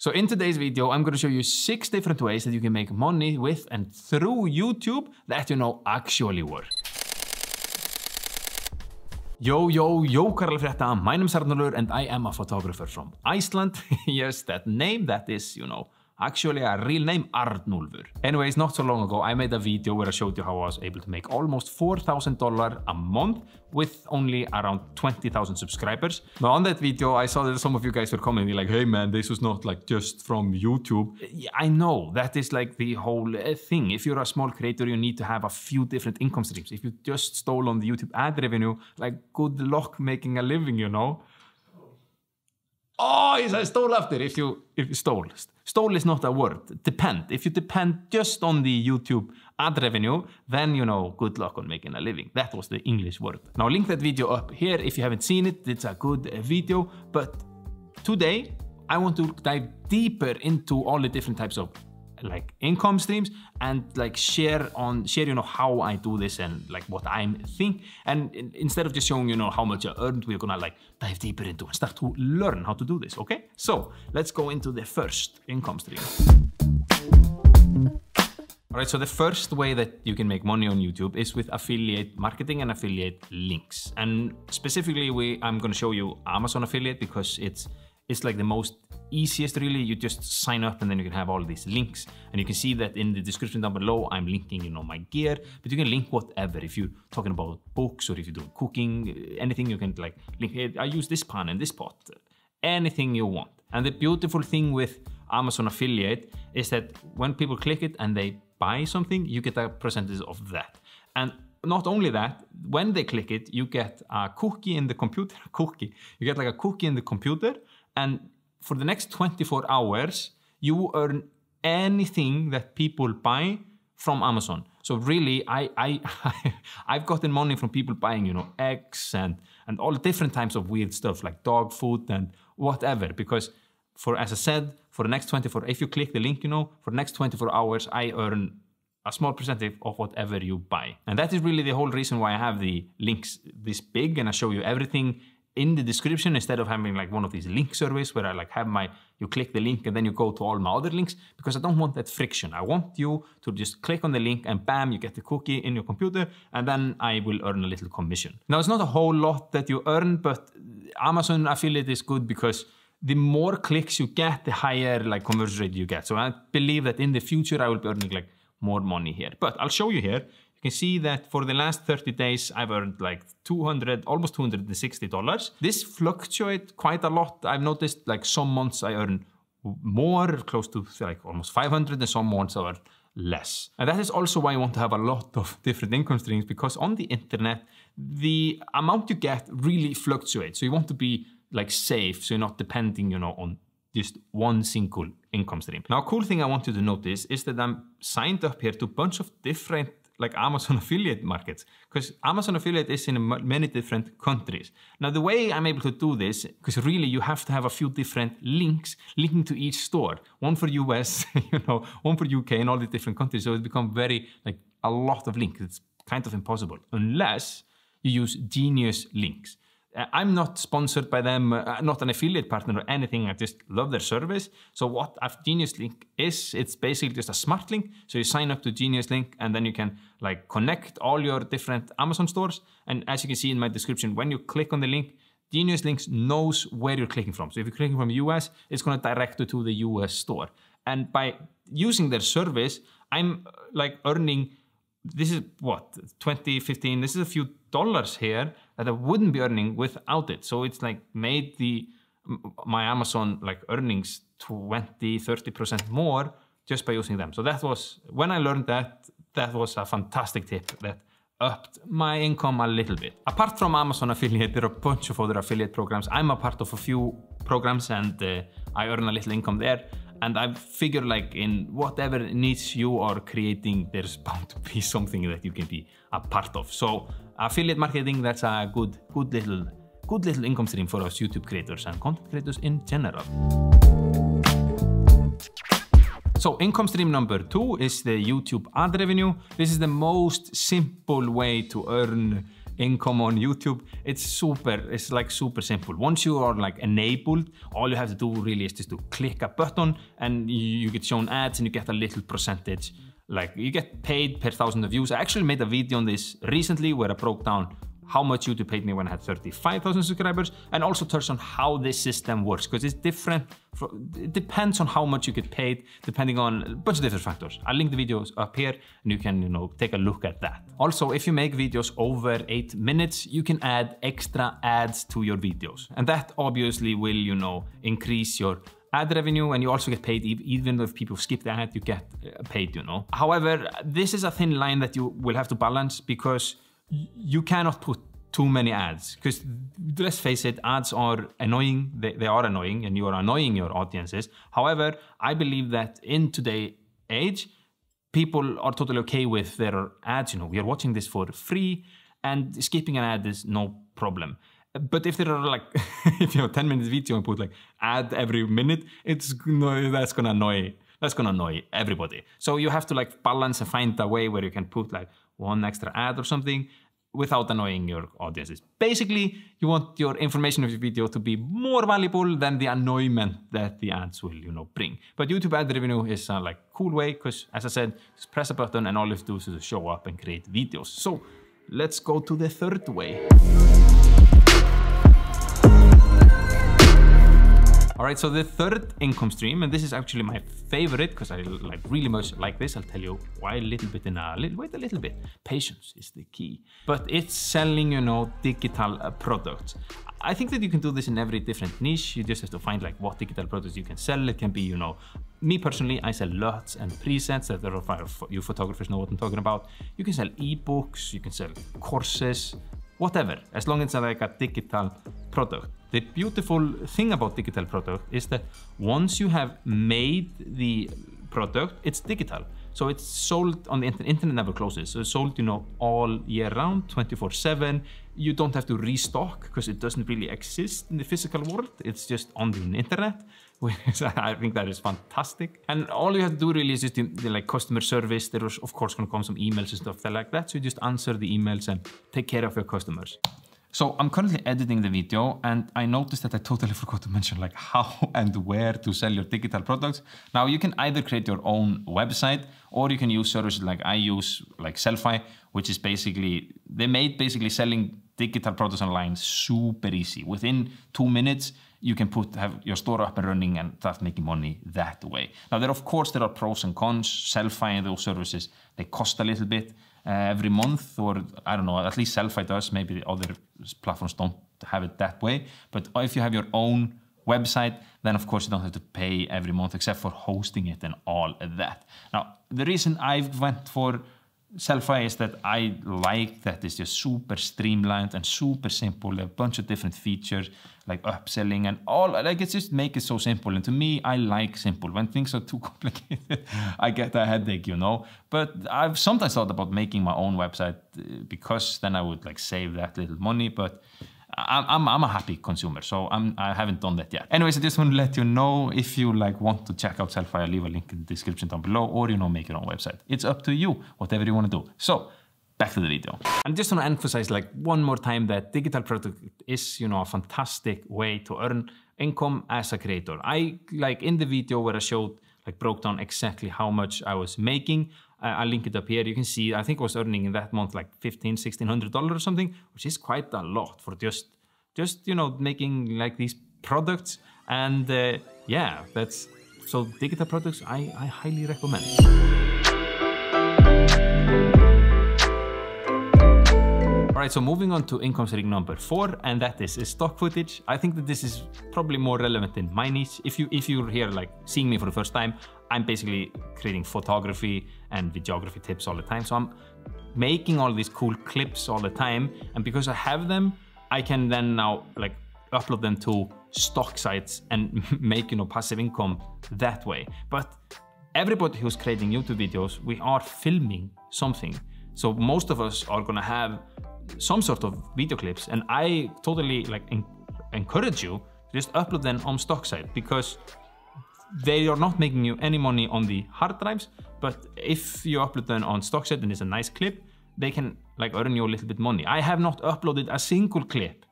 So in today's video, I'm gonna show you six different ways that you can make money with and through YouTube that you know actually work. Yo, yo, yo, Karl Fretta. My name is Arnolur and I am a photographer from Iceland. yes, that name, that is, you know, Actually, a real name Arnulfur. Anyways, not so long ago, I made a video where I showed you how I was able to make almost $4,000 a month with only around 20,000 subscribers. Now on that video, I saw that some of you guys were commenting like, hey man, this was not like just from YouTube. I know, that is like the whole eh, thing. If you're a small creator, you need to have a few different income streams. If you just stole on the YouTube ad revenue, like good luck making a living, you know? Oh, ég sagði stól aftur. If you, if stól. Stól is not a word. Depend. If you depend just on the YouTube ad revenue, then you know, good luck on making a living. That was the English word. Now link that video up here if you haven't seen it. It's a good uh, video. But today, I want to dive deeper into all the different types of like income streams and like share on share you know how I do this and like what I'm think and in, instead of just showing you know how much I earned we're gonna like dive deeper into and start to learn how to do this okay so let's go into the first income stream all right, so the first way that you can make money on YouTube is with affiliate marketing and affiliate links. And specifically, we I'm going to show you Amazon affiliate because it's it's like the most easiest really. You just sign up and then you can have all these links. And you can see that in the description down below, I'm linking, you know, my gear, but you can link whatever. If you're talking about books or if you're doing cooking, uh, anything you can like link, hey, I use this pan and this pot, anything you want. And the beautiful thing with Amazon affiliate is that when people click it and they buy something, you get a percentage of that. And not only that, when they click it, you get a cookie in the computer, cookie. You get like a cookie in the computer and for the next 24 hours, you earn anything that people buy from Amazon. So really, I, I, I've gotten money from people buying, you know, eggs and, and all different types of weird stuff like dog food and whatever. Because for, as I said, for the next 24, if you click the link, you know, for the next 24 hours, I earn a small percentage of whatever you buy. And that is really the whole reason why I have the links this big and I show you everything in the description instead of having like one of these link surveys where I like have my, you click the link and then you go to all my other links because I don't want that friction. I want you to just click on the link and bam, you get the cookie in your computer and then I will earn a little commission. Now it's not a whole lot that you earn, but Amazon affiliate is good because the more clicks you get, the higher like conversion rate you get. So I believe that in the future I will be earning like more money here. But I'll show you here you can see that for the last 30 days, I've earned like 200, almost $260. This fluctuates quite a lot. I've noticed like some months I earn more, close to like almost 500 and some months I earn less. And that is also why I want to have a lot of different income streams because on the internet, the amount you get really fluctuates. So you want to be like safe. So you're not depending, you know, on just one single income stream. Now, a cool thing I want you to notice is that I'm signed up here to a bunch of different like Amazon affiliate markets because Amazon affiliate is in many different countries. Now, the way I'm able to do this, because really you have to have a few different links linking to each store, one for US, you know, one for UK and all the different countries. So it become very like a lot of links. It's kind of impossible unless you use genius links. Uh, I'm not sponsored by them, I'm uh, uh, not an affiliate partner or anything. I just love their service. So what Genius Link is, it's basically just a smart link. So you sign up to Genius Link and then you can like connect all your different Amazon stores. And as you can see in my description, when you click on the link, Genius Links knows where you're clicking from. So if you're clicking from US, it's going to direct you to the US store. And by using their service, I'm like earning this is what 2015 this is a few dollars here that I wouldn't be earning without it. So it's like made the my Amazon like earnings 20, 30% more just by using them. So that was, when I learned that, that was a fantastic tip that upped my income a little bit. Apart from Amazon affiliate, there are a bunch of other affiliate programs. I'm a part of a few programs and uh, I earn a little income there. And I figure like in whatever niche you are creating, there's bound to be something that you can be a part of. So affiliate marketing, that's a good, good little, good little income stream for us YouTube creators and content creators in general. So income stream number two is the YouTube ad revenue. This is the most simple way to earn income on YouTube. It's super, it's like super simple. Once you are like enabled, all you have to do really is just to click a button and you get shown ads and you get a little percentage. Like you get paid per thousand of views. I actually made a video on this recently where I broke down how much YouTube paid me when I had 35,000 subscribers, and also touch on how this system works, because it's different, it depends on how much you get paid, depending on a bunch of different factors. I'll link the videos up here, and you can, you know, take a look at that. Also, if you make videos over eight minutes, you can add extra ads to your videos. And that obviously will, you know, increase your ad revenue and you also get paid even if people skip the ad you get uh, paid you know however this is a thin line that you will have to balance because you cannot put too many ads because let's face it ads are annoying they, they, are annoying and you are annoying your audiences however i believe that in today age people are totally okay with their ads you know we are watching this for free and skipping an ad is no problem but if there are like if you have 10 minutes video and put like ad every minute it's no that's gonna annoy that's gonna annoy everybody so you have to like balance and find a way where you can put like one extra ad or something without annoying your audiences. Basically, you want your information of your video to be more valuable than the annoyance that the ads will, you know, bring. But YouTube ad revenue is a uh, like cool way because, as I said, just press a button and all you have to do is show up and create videos. So let's go to the third way. right, so the third income stream, and this is actually my favorite because I like really much like this. I'll tell you why a little bit in a little, wait a little bit. Patience is the key, but it's selling, you know, digital uh, products. I think that you can do this in every different niche. You just have to find like what digital products you can sell. It can be, you know, me personally, I sell lots and presets that are for you photographers know what I'm talking about. You can sell ebooks, you can sell courses, whatever, as long as it's like a digital product. the beautiful thing about digital product is that once you have made the product, it's digital. So it's sold on the internet, internet never closes. So it's sold, you know, all year round, 24 seven. You don't have to restock because it doesn't really exist in the physical world. It's just on the internet. I think that is fantastic. And all you have to do really is just the, the like customer service. There is of course gonna come some emails and stuff like that. So you just answer the emails and take care of your customers. So I'm currently editing the video and I noticed that I totally forgot to mention like how and where to sell your digital products. Now you can either create your own website or you can use services like I use like Selfie, which is basically, they made basically selling digital products online super easy. Within two minutes, you can put have your store up and running and start making money that way. Now there, of course, there are pros and cons. Selfie and those services, they cost a little bit Eh, every month, or I don't know, at least Selfie does. Maybe other platforms don't have it that way. But if you have your own website, then of course you don't have to pay every month except for hosting it and all that. Now, the reason I went for Selfie is that I like that it's just super streamlined and super simple, a bunch of different features like upselling and all. Like it's just make it so simple. And to me, I like simple. When things are too complicated, I get a headache, you know. But I've sometimes thought about making my own website uh, because then I would like save that little money. But I'm, I'm a happy consumer, so I'm, I haven't done that yet. Anyways, I just want to let you know if you like want to check out Selfie, I'll leave a link in the description down below, or you know, make your own website. It's up to you, whatever you want to do. So back to the video. I'm just want to emphasize like one more time that digital product is, you know, a fantastic way to earn income as a creator. I like in the video where I showed like broke down exactly how much I was making I'll link it up here. You can see, I think I was earning in that month like 15, 1600 dollars or something, which is quite a lot for just, just you know, making like these products. And uh, yeah, that's so digital products. I, I highly recommend. right, so moving on to income setting number four, and that is, is stock footage. I think that this is probably more relevant in my niche. If you if you're here like seeing me for the first time, I'm basically creating photography and videography tips all the time. So I'm making all these cool clips all the time, and because I have them, I can then now like upload them to stock sites and make you know passive income that way. But everybody who's creating YouTube videos, we are filming something. So most of us are gonna have some sort of video clips and I totally like encourage you to just upload them on stock site because they are not making you any money on the hard drives but if you upload them on stock site and it's a nice clip they can like earn you a little bit money. I have not uploaded a single clip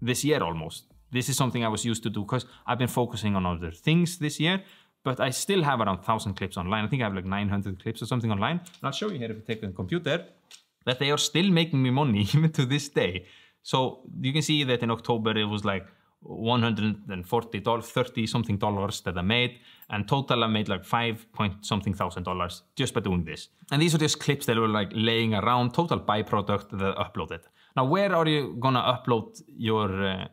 this year almost. This is something I was used to do because I've been focusing on other things this year but I still have around 1000 clips online. I think I have like 900 clips or something online. And I'll show you here if you take the computer. that they are still making me money even to this day. So you can see that in October it was like 140 30 something dollars that I made and total I made like 5 point something thousand dollars just by doing this. And these are just clips that were like laying around total byproduct that I uploaded. Now where are you gonna upload your uh,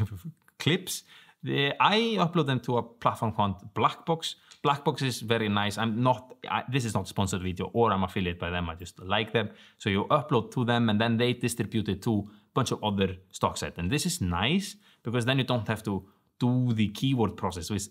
clips? The, I upload them to a platform called Blackbox. Blackbox is very nice. I'm not. I, this is not sponsored video, or I'm affiliated by them. I just like them. So you upload to them, and then they distribute it to a bunch of other stock sites. And this is nice because then you don't have to do the keyword process, which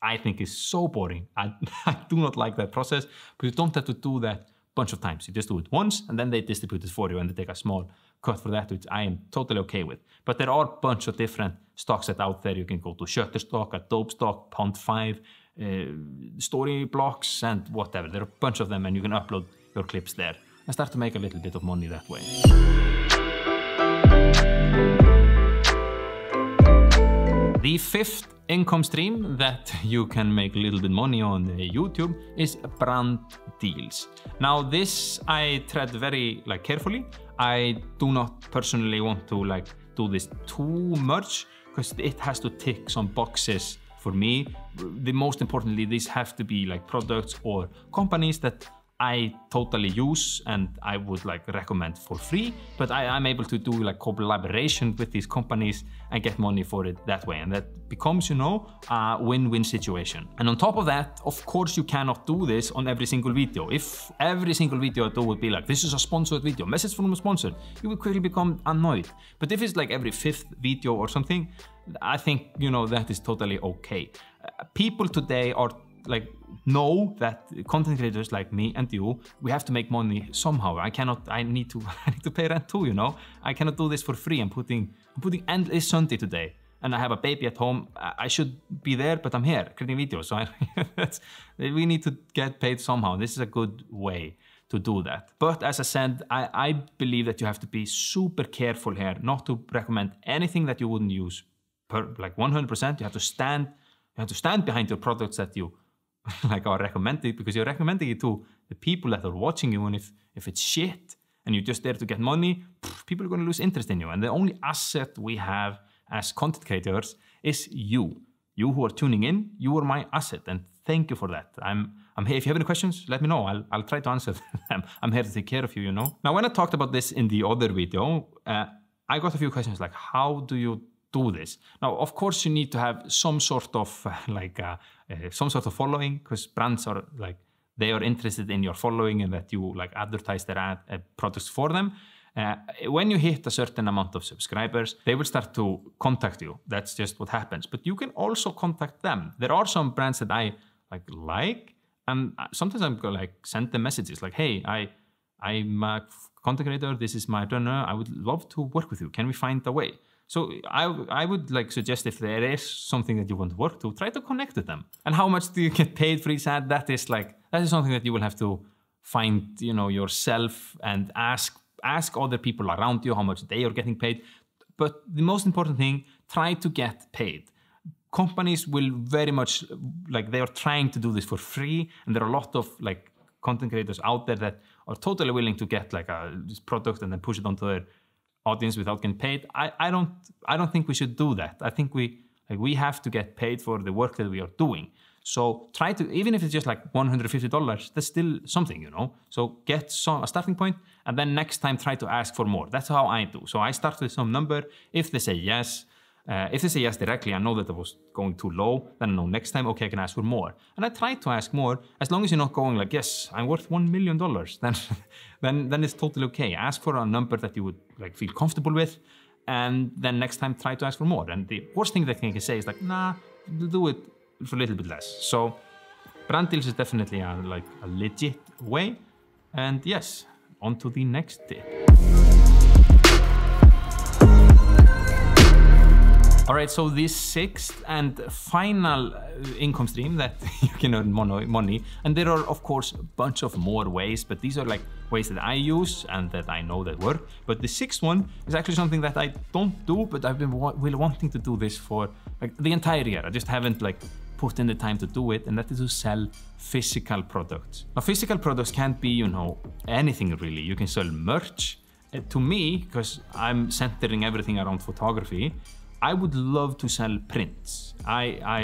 I think is so boring. I, I do not like that process, but you don't have to do that bunch of times. You just do it once, and then they distribute it for you, and they take a small cut for that, which I am totally okay with. But there are a bunch of different stocks that out there. You can go to Shutterstock, Adobe Stock, Pond5, uh, Story Blocks, and whatever. There are a bunch of them, and you can upload your clips there and start to make a little bit of money that way. The fifth income stream that you can make a little bit money on uh, YouTube is brand deals. Now this I tread very like carefully I do not personally want to like do this too much because it has to tick some boxes for me. The most importantly, these have to be like products or companies that I totally use and I would like recommend for free, but I, am able to do like collaboration with these companies and get money for it that way. And that becomes, you know, a win-win situation. And on top of that, of course, you cannot do this on every single video. If every single video I do would be like, this is a sponsored video, message from a sponsor, you would quickly become annoyed. But if it's like every fifth video or something, I think, you know, that is totally okay. Uh, people today are like know that content creators like me and you, we have to make money somehow. I cannot, I need to, I need to pay rent too, you know? I cannot do this for free. I'm putting, I'm putting endless Sunday today and I have a baby at home. I should be there, but I'm here creating videos. So I, we need to get paid somehow. This is a good way to do that. But as I said, I, I believe that you have to be super careful here, not to recommend anything that you wouldn't use per, like 100%. You have to stand, you have to stand behind your products that you like recommend recommended because you're recommending it to the people that are watching you and if if it's shit and you're just there to get money pff, people are going to lose interest in you and the only asset we have as content creators is you you who are tuning in you are my asset and thank you for that i'm i'm here if you have any questions let me know i'll, I'll try to answer them i'm here to take care of you you know now when i talked about this in the other video uh, i got a few questions like how do you do this. Now, of course, you need to have some sort of like uh, uh, some sort of following because brands are like they are interested in your following and that you like advertise their ad, uh, products for them. Uh, when you hit a certain amount of subscribers, they will start to contact you. That's just what happens. But you can also contact them. There are some brands that I like like, and sometimes I'm gonna like send them messages like, "Hey, I I'm a content creator. This is my runner. I would love to work with you. Can we find a way?" So I, I would like suggest if there is something that you want to work to, try to connect with them. And how much do you get paid for each ad? That is like that is something that you will have to find, you know, yourself and ask ask other people around you how much they are getting paid. But the most important thing, try to get paid. Companies will very much like they are trying to do this for free, and there are a lot of like content creators out there that are totally willing to get like a product and then push it onto their audience without getting paid. I, I don't I don't think we should do that. I think we like we have to get paid for the work that we are doing. So try to even if it's just like $150, that's still something, you know. So get some a starting point and then next time try to ask for more. That's how I do. So I start with some number. If they say yes, uh, if they say yes directly, I know that I was going too low, then I know next time, okay, I can ask for more. And I try to ask more, as long as you're not going like, yes, I'm worth $1 million, then, then, then it's totally okay. Ask for a number that you would like feel comfortable with, and then next time try to ask for more. And the worst thing they can say is like, nah, do it for a little bit less. So brand deals is definitely a, like a legit way. And yes, on to the next tip. All right, so this sixth and final uh, income stream that you can earn money, and there are of course a bunch of more ways, but these are like ways that I use and that I know that work. But the sixth one is actually something that I don't do, but I've been wa really wanting to do this for like the entire year. I just haven't like put in the time to do it, and that is to sell physical products. Now, physical products can't be, you know, anything really. You can sell merch. Uh, to me, because I'm centering everything around photography, I would love to sell prints. I, I,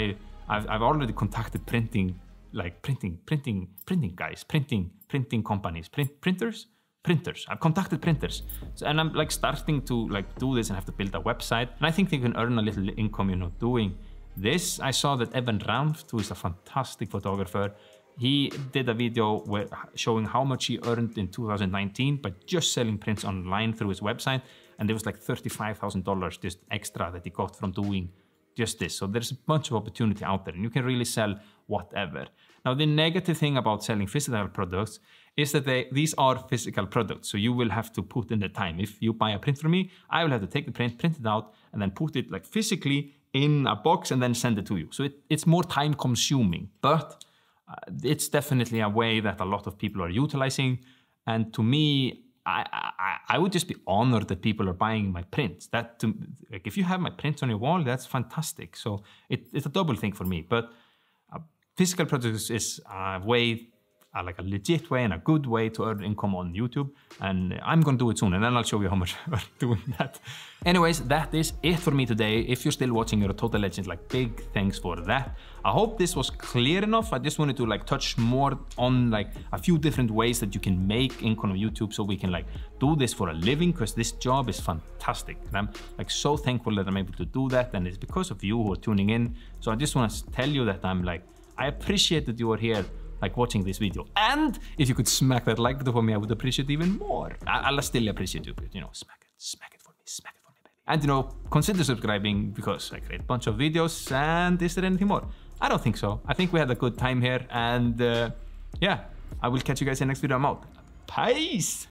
I've, I've already contacted printing, like printing, printing, printing guys, printing, printing companies, print, printers, printers. I've contacted printers, so, and I'm like starting to like do this and have to build a website. And I think they can earn a little income, you know, doing this. I saw that Evan Ramft, who is a fantastic photographer, he did a video where showing how much he earned in 2019 by just selling prints online through his website and there was like $35,000 just extra that he got from doing just this. So there's a bunch of opportunity out there and you can really sell whatever. Now, the negative thing about selling physical products is that they, these are physical products. So you will have to put in the time. If you buy a print from me, I will have to take the print, print it out, and then put it like physically in a box and then send it to you. So it, it's more time consuming, but uh, it's definitely a way that a lot of people are utilizing. And to me, I, I would just be honored that people are buying my prints. That to, like if you have my prints on your wall, that's fantastic. So it, it's a double thing for me. But uh, physical products is a way a, like a legit way and a good way to earn income on YouTube. And I'm gonna do it soon and then I'll show you how much I'm doing that. Anyways, that is it for me today. If you're still watching, you're a total legend. Like big thanks for that. I hope this was clear enough. I just wanted to like touch more on like a few different ways that you can make income on YouTube so we can like do this for a living because this job is fantastic. And I'm like so thankful that I'm able to do that. And it's because of you who are tuning in. So I just want to tell you that I'm like, I appreciate that you are here like watching this video. And if you could smack that like button for me, I would appreciate it even more. I- will still appreciate you, but you know, smack it, smack it for me, smack it for me, baby. And you know, consider subscribing because I create a bunch of videos. And is there anything more? I don't think so. I think we had a good time here, and uh, yeah, I will catch you guys in the next video. I'm out. Peace.